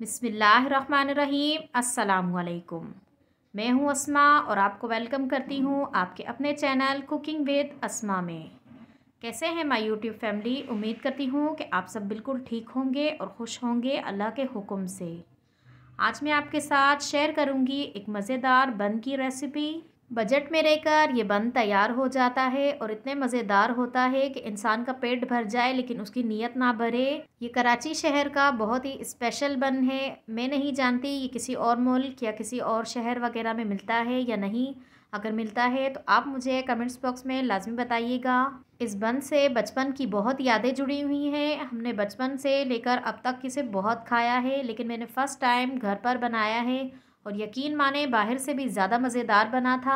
बिसमीम मैं हूं अस्मा और आपको वेलकम करती हूं आपके अपने चैनल कुकिंग विद अस्मा में कैसे हैं माय यूट्यूब फैमिली उम्मीद करती हूं कि आप सब बिल्कुल ठीक होंगे और खुश होंगे अल्लाह के हुक्म से आज मैं आपके साथ शेयर करूंगी एक मज़ेदार बन की रेसिपी बजट में रहकर ये बन तैयार हो जाता है और इतने मज़ेदार होता है कि इंसान का पेट भर जाए लेकिन उसकी नीयत ना भरे ये कराची शहर का बहुत ही स्पेशल बन है मैं नहीं जानती ये किसी और मुल्क या किसी और शहर वगैरह में मिलता है या नहीं अगर मिलता है तो आप मुझे कमेंट्स बॉक्स में लाजमी बताइएगा इस बन से बचपन की बहुत यादें जुड़ी हुई हैं हमने बचपन से लेकर अब तक इसे बहुत खाया है लेकिन मैंने फ़र्स्ट टाइम घर पर बनाया है और यकीन माने बाहर से भी ज़्यादा मज़ेदार बना था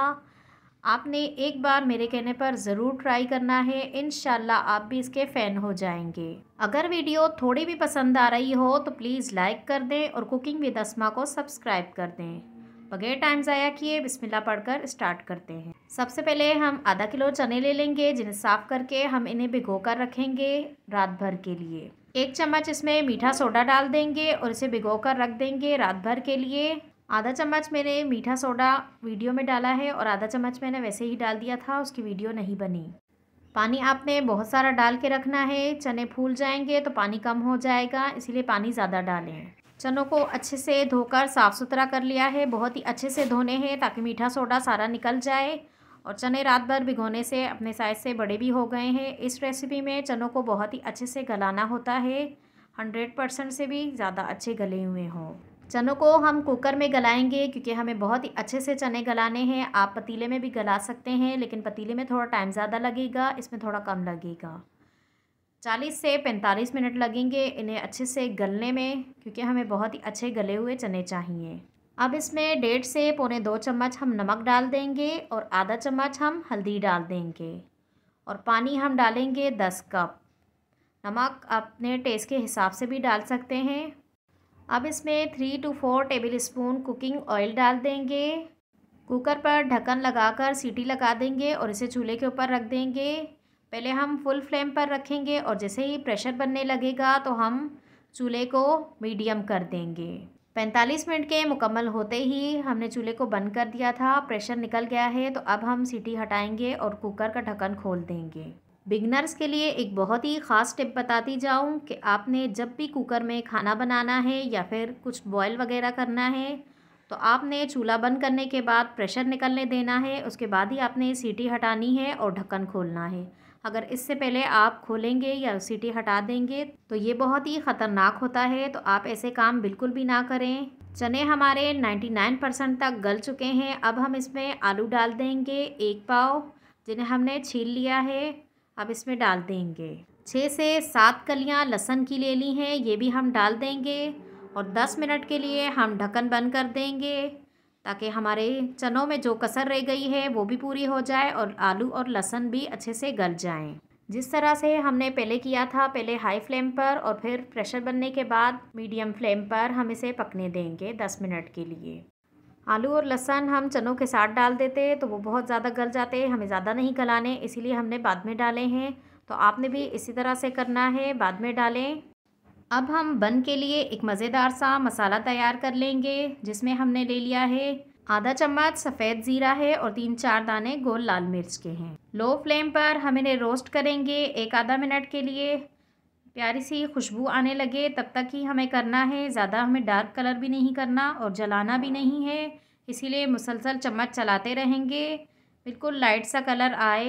आपने एक बार मेरे कहने पर ज़रूर ट्राई करना है इन आप भी इसके फ़ैन हो जाएंगे अगर वीडियो थोड़ी भी पसंद आ रही हो तो प्लीज़ लाइक कर दें और कुकिंग विद असमा को सब्सक्राइब कर दें बगैर टाइम ज़ाया किए बिस्मिल्लाह पढ़कर स्टार्ट करते हैं सबसे पहले हम आधा किलो चने ले लेंगे जिन्हें साफ़ करके हम इन्हें भिगो कर रखेंगे रात भर के लिए एक चम्मच इसमें मीठा सोडा डाल देंगे और इसे भिगो कर रख देंगे रात भर के लिए आधा चम्मच मैंने मीठा सोडा वीडियो में डाला है और आधा चम्मच मैंने वैसे ही डाल दिया था उसकी वीडियो नहीं बनी पानी आपने बहुत सारा डाल के रखना है चने फूल जाएंगे तो पानी कम हो जाएगा इसीलिए पानी ज़्यादा डालें चनों को अच्छे से धोकर साफ़ सुथरा कर लिया है बहुत ही अच्छे से धोने हैं ताकि मीठा सोडा सारा निकल जाए और चने रात भर भिगोने से अपने साइज़ से बड़े भी हो गए हैं इस रेसिपी में चनों को बहुत ही अच्छे से गलाना होता है हंड्रेड परसेंट से भी ज़्यादा अच्छे गले हुए हों चनों को हम कुकर में गलाएंगे क्योंकि हमें बहुत ही अच्छे से चने गलाने हैं आप पतीले में भी गला सकते हैं लेकिन पतीले में थोड़ा टाइम ज़्यादा लगेगा इसमें थोड़ा कम लगेगा चालीस से पैंतालीस मिनट लगेंगे इन्हें अच्छे से गलने में क्योंकि हमें बहुत ही अच्छे गले हुए चने चाहिए अब इसमें डेढ़ से पौने दो चम्मच हम नमक डाल देंगे और आधा चम्मच हम हल्दी डाल देंगे और पानी हम डालेंगे दस कप नमक अपने टेस्ट के हिसाब से भी डाल सकते हैं अब इसमें three two four tablespoon cooking oil डाल देंगे कुकर पर ढक्कन लगाकर सीटी लगा देंगे और इसे चूल्हे के ऊपर रख देंगे पहले हम फुल फ्लेम पर रखेंगे और जैसे ही प्रेशर बनने लगेगा तो हम चूल्हे को मीडियम कर देंगे पैंतालीस मिनट के मुकम्मल होते ही हमने चूल्हे को बंद कर दिया था प्रेशर निकल गया है तो अब हम सीटी हटाएंगे और कुकर का ढक्कन खोल देंगे बिगनर्स के लिए एक बहुत ही ख़ास टिप बताती जाऊं कि आपने जब भी कुकर में खाना बनाना है या फिर कुछ बॉयल वगैरह करना है तो आपने चूल्हा बंद करने के बाद प्रेशर निकलने देना है उसके बाद ही आपने सीटी हटानी है और ढक्कन खोलना है अगर इससे पहले आप खोलेंगे या सीटी हटा देंगे तो ये बहुत ही ख़तरनाक होता है तो आप ऐसे काम बिल्कुल भी ना करें चने हमारे 99 परसेंट तक गल चुके हैं अब हम इसमें आलू डाल देंगे एक पाव जिन्हें हमने छील लिया है अब इसमें डाल देंगे छः से सात कलियाँ लहसन की ले ली हैं ये भी हम डाल देंगे और दस मिनट के लिए हम ढक्कन बंद कर देंगे ताकि हमारे चनों में जो कसर रह गई है वो भी पूरी हो जाए और आलू और लहसन भी अच्छे से गल जाएं जिस तरह से हमने पहले किया था पहले हाई फ्लेम पर और फिर प्रेशर बनने के बाद मीडियम फ्लेम पर हम इसे पकने देंगे दस मिनट के लिए आलू और लहसन हम चनों के साथ डाल देते हैं तो वो बहुत ज़्यादा गल जाते हैं हमें ज़्यादा नहीं गलाने इसीलिए हमने बाद में डाले हैं तो आपने भी इसी तरह से करना है बाद में डालें अब हम बन के लिए एक मज़ेदार सा मसाला तैयार कर लेंगे जिसमें हमने ले लिया है आधा चम्मच सफ़ेद ज़ीरा है और तीन चार दाने गोल लाल मिर्च के हैं लो फ्लेम पर हम इन्हें रोस्ट करेंगे एक आधा मिनट के लिए प्यारी सी खुशबू आने लगे तब तक ही हमें करना है ज़्यादा हमें डार्क कलर भी नहीं करना और जलाना भी नहीं है इसीलिए मुसलसल चम्मच चलाते रहेंगे बिल्कुल लाइट सा कलर आए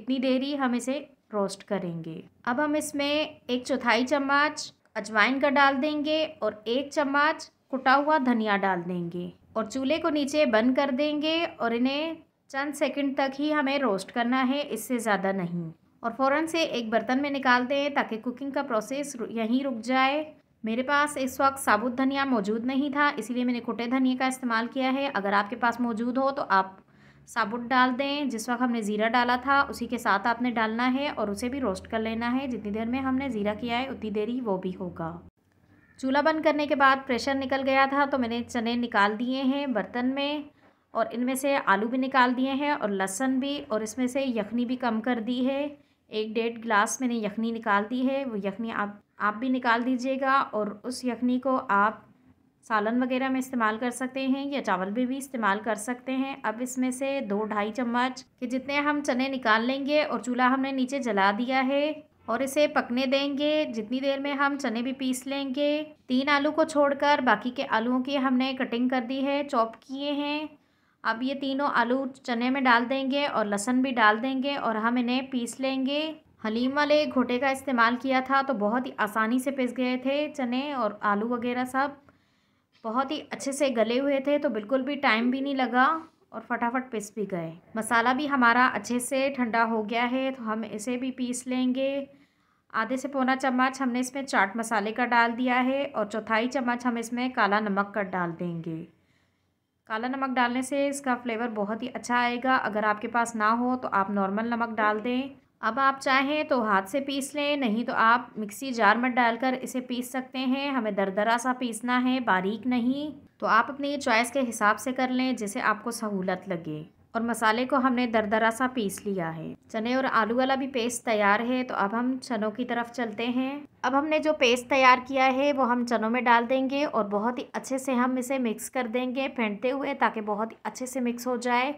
इतनी देर ही हम इसे रोस्ट करेंगे अब हम इसमें एक चौथाई चम्मच अजवाइन का डाल देंगे और एक चम्मच कुटा हुआ धनिया डाल देंगे और चूल्हे को नीचे बंद कर देंगे और इन्हें चंद सेकंड तक ही हमें रोस्ट करना है इससे ज़्यादा नहीं और फ़ौरन से एक बर्तन में निकालते हैं ताकि कुकिंग का प्रोसेस यहीं रुक जाए मेरे पास इस वक्त साबुत धनिया मौजूद नहीं था इसीलिए मैंने कुटे धनिया का इस्तेमाल किया है अगर आपके पास मौजूद हो तो आप साबुत डाल दें जिस वक्त हमने ज़ीरा डाला था उसी के साथ आपने डालना है और उसे भी रोस्ट कर लेना है जितनी देर में हमने ज़ीरा किया है उतनी देर ही वो भी होगा चूल्हा बंद करने के बाद प्रेशर निकल गया था तो मैंने चने निकाल दिए हैं बर्तन में और इनमें से आलू भी निकाल दिए हैं और लहसुन भी और इसमें से यखनी भी कम कर दी है एक डेढ़ गिलास मैंने यखनी निकाल दी है वो यखनी आप आप भी निकाल दीजिएगा और उस यखनी को आप सालन वगैरह में इस्तेमाल कर सकते हैं या चावल में भी, भी इस्तेमाल कर सकते हैं अब इसमें से दो ढाई चम्मच के जितने हम चने निकाल लेंगे और चूल्हा हमने नीचे जला दिया है और इसे पकने देंगे जितनी देर में हम चने भी पीस लेंगे तीन आलू को छोड़कर बाकी के आलूओं की हमने कटिंग कर दी है चॉप किए हैं अब ये तीनों आलू चने में डाल देंगे और लहसन भी डाल देंगे और हम इन्हें पीस लेंगे हलीम वाले घोटे का इस्तेमाल किया था तो बहुत ही आसानी से पिस गए थे चने और आलू वगैरह सब बहुत ही अच्छे से गले हुए थे तो बिल्कुल भी टाइम भी नहीं लगा और फटाफट पिस भी गए मसाला भी हमारा अच्छे से ठंडा हो गया है तो हम इसे भी पीस लेंगे आधे से पौना चम्मच हमने इसमें चाट मसाले का डाल दिया है और चौथाई चम्मच हम इसमें काला नमक का डाल देंगे काला नमक डालने से इसका फ्लेवर बहुत ही अच्छा आएगा अगर आपके पास ना हो तो आप नॉर्मल नमक डाल दें अब आप चाहें तो हाथ से पीस लें नहीं तो आप मिक्सी जार में डालकर इसे पीस सकते हैं हमें दरदरा सा पीसना है बारीक नहीं तो आप अपनी चॉइस के हिसाब से कर लें जिसे आपको सहूलत लगे और मसाले को हमने दरदरा सा पीस लिया है चने और आलू वाला भी पेस्ट तैयार है तो अब हम चनों की तरफ चलते हैं अब हमने जो पेस्ट तैयार किया है वो हम चनों में डाल देंगे और बहुत ही अच्छे से हम इसे मिक्स कर देंगे फेंटते हुए ताकि बहुत ही अच्छे से मिक्स हो जाए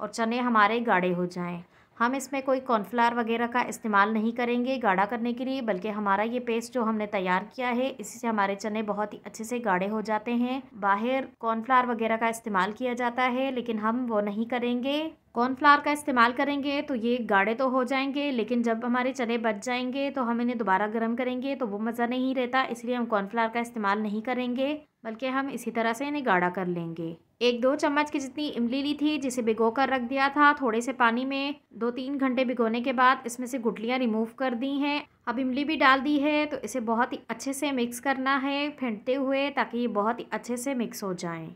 और चने हमारे गाढ़े हो जाएँ हम इसमें कोई कॉर्नफ्लावर वगैरह का इस्तेमाल नहीं करेंगे गाढ़ा करने के लिए बल्कि हमारा ये पेस्ट जो हमने तैयार किया है इससे हमारे चने बहुत ही अच्छे से गाढ़े हो जाते हैं बाहर कॉर्नफ्लावर वगैरह का इस्तेमाल किया जाता है लेकिन हम वो नहीं करेंगे कॉर्नफ्लावर का इस्तेमाल करेंगे तो ये गाढ़े तो हो जाएंगे लेकिन जब हमारे चने बच जाएंगे तो हम इन्हें दोबारा गर्म करेंगे तो वो मज़ा नहीं रहता इसलिए हम कॉर्नफ्लावर का इस्तेमाल नहीं करेंगे बल्कि हम इसी तरह से इन्हें गाढ़ा कर लेंगे एक दो चम्मच की जितनी इमली ली थी जिसे भिगो कर रख दिया था थोड़े से पानी में दो तीन घंटे भिगोने के बाद इसमें से गुटलियाँ रिमूव कर दी हैं अब इमली भी डाल दी है तो इसे बहुत ही अच्छे से मिक्स करना है फेंटते हुए ताकि ये बहुत ही अच्छे से मिक्स हो जाएँ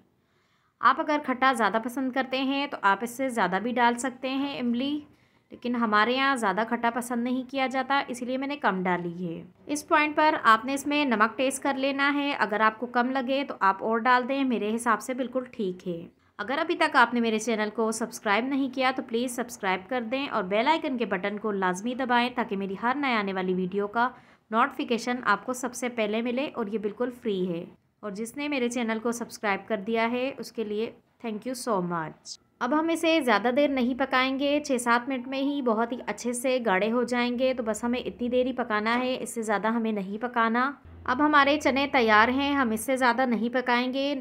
आप अगर खट्टा ज़्यादा पसंद करते हैं तो आप इससे ज़्यादा भी डाल सकते हैं इमली लेकिन हमारे यहाँ ज़्यादा खट्टा पसंद नहीं किया जाता इसलिए मैंने कम डाली है इस पॉइंट पर आपने इसमें नमक टेस्ट कर लेना है अगर आपको कम लगे तो आप और डाल दें मेरे हिसाब से बिल्कुल ठीक है अगर अभी तक आपने मेरे चैनल को सब्सक्राइब नहीं किया तो प्लीज़ सब्सक्राइब कर दें और बेल आइकन के बटन को लाजमी दबाएं ताकि मेरी हर नए आने वाली वीडियो का नोटिफिकेशन आपको सबसे पहले मिले और ये बिल्कुल फ्री है और जिसने मेरे चैनल को सब्सक्राइब कर दिया है उसके लिए थैंक यू सो मच अब हम इसे ज़्यादा देर नहीं पकाएंगे छः सात मिनट में ही बहुत ही अच्छे से गाढ़े हो जाएंगे तो बस हमें इतनी देर ही पकाना है इससे ज़्यादा हमें नहीं पकाना अब हमारे चने तैयार हैं हम इससे ज़्यादा नहीं पकाएंगे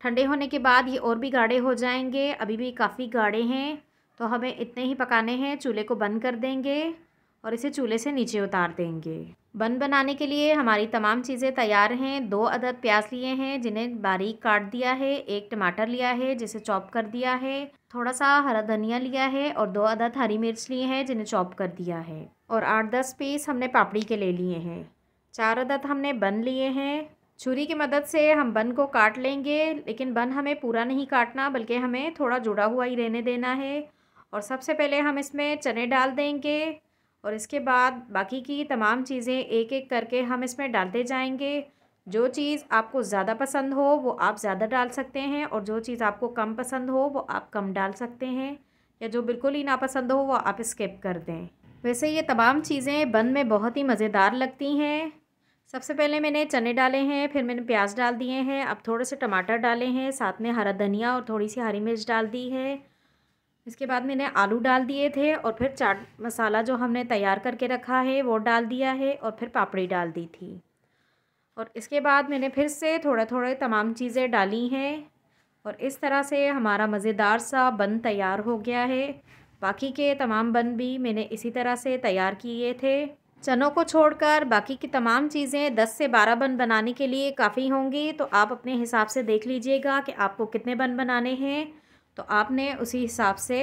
ठंडे होने के बाद ये और भी गाढ़े हो जाएंगे अभी भी काफ़ी गाढ़े हैं तो हमें इतने ही पकाने हैं चूल्हे को बंद कर देंगे और इसे चूल्हे से नीचे उतार देंगे बन बनाने के लिए हमारी तमाम चीज़ें तैयार हैं दो अदद प्याज लिए हैं जिन्हें बारीक काट दिया है एक टमाटर लिया है जिसे चॉप कर दिया है थोड़ा सा हरा धनिया लिया है और दो अदद हरी मिर्च लिए हैं जिन्हें चॉप कर दिया है और आठ दस पीस हमने पापड़ी के ले लिए हैं चार अदद हमने बन लिए हैं छुरी की मदद से हम बन को काट लेंगे लेकिन बन हमें पूरा नहीं काटना बल्कि हमें थोड़ा जुड़ा हुआ ही रहने देना है और सबसे पहले हम इसमें चने डाल देंगे और इसके बाद बाकी की तमाम चीज़ें एक एक करके हम इसमें डालते जाएंगे जो चीज़ आपको ज़्यादा पसंद हो वो आप ज़्यादा डाल सकते हैं और जो चीज़ आपको कम पसंद हो वो आप कम डाल सकते हैं या जो बिल्कुल ही नापसंद हो वो आप स्किप कर दें वैसे ये तमाम चीज़ें बन में बहुत ही मज़ेदार लगती हैं सबसे पहले मैंने चने डाले हैं फिर मैंने प्याज डाल दिए हैं अब थोड़े से टमाटर डाले हैं साथ में हरा धनिया और थोड़ी सी हरी मिर्च डाल दी है इसके बाद मैंने आलू डाल दिए थे और फिर चाट मसाला जो हमने तैयार करके रखा है वो डाल दिया है और फिर पापड़ी डाल दी थी और इसके बाद मैंने फिर से थोड़े थोड़े तमाम चीज़ें डाली हैं और इस तरह से हमारा मज़ेदार सा बन तैयार हो गया है बाकी के तमाम बन भी मैंने इसी तरह से तैयार किए थे चनों को छोड़कर बाकी की तमाम चीज़ें 10 से 12 बन बनाने के लिए काफ़ी होंगी तो आप अपने हिसाब से देख लीजिएगा कि आपको कितने बन बनाने हैं तो आपने उसी हिसाब से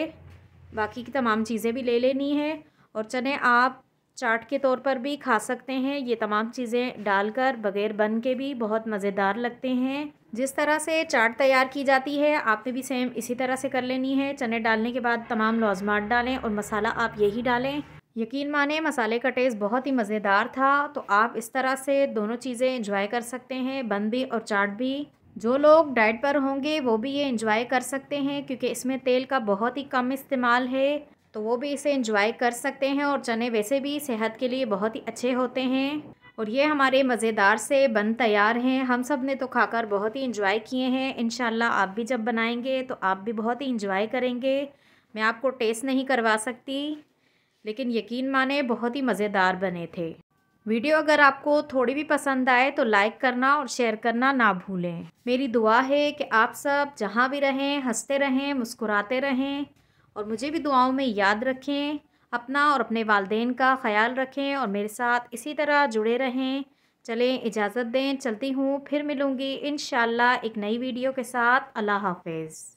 बाकी की तमाम चीज़ें भी ले लेनी है और चने आप चाट के तौर पर भी खा सकते हैं ये तमाम चीज़ें डालकर बगैर बन के भी बहुत मज़ेदार लगते हैं जिस तरह से चाट तैयार की जाती है आपने भी सेम इसी तरह से कर लेनी है चने डालने के बाद तमाम लाजमाट डालें और मसाला आप यही डालें यकीन माने मसाले का टेस्ट बहुत ही मज़ेदार था तो आप इस तरह से दोनों चीज़ें इंजॉय कर सकते हैं बन भी और चाट भी जो लोग डाइट पर होंगे वो भी ये इंजॉय कर सकते हैं क्योंकि इसमें तेल का बहुत ही कम इस्तेमाल है तो वो भी इसे इंजॉय कर सकते हैं और चने वैसे भी सेहत के लिए बहुत ही अच्छे होते हैं और ये हमारे मज़ेदार से बन तैयार हैं हम सब ने तो खाकर बहुत ही इंजॉय किए हैं इन आप भी जब बनाएंगे तो आप भी बहुत ही इंजॉय करेंगे मैं आपको टेस्ट नहीं करवा सकती लेकिन यकीन माने बहुत ही मज़ेदार बने थे वीडियो अगर आपको थोड़ी भी पसंद आए तो लाइक करना और शेयर करना ना भूलें मेरी दुआ है कि आप सब जहाँ भी रहें हंसते रहें मुस्कुराते रहें और मुझे भी दुआओं में याद रखें अपना और अपने वालदेन का ख्याल रखें और मेरे साथ इसी तरह जुड़े रहें चलें इजाज़त दें चलती हूँ फिर मिलूँगी इन एक नई वीडियो के साथ अल्लाह हाफिज़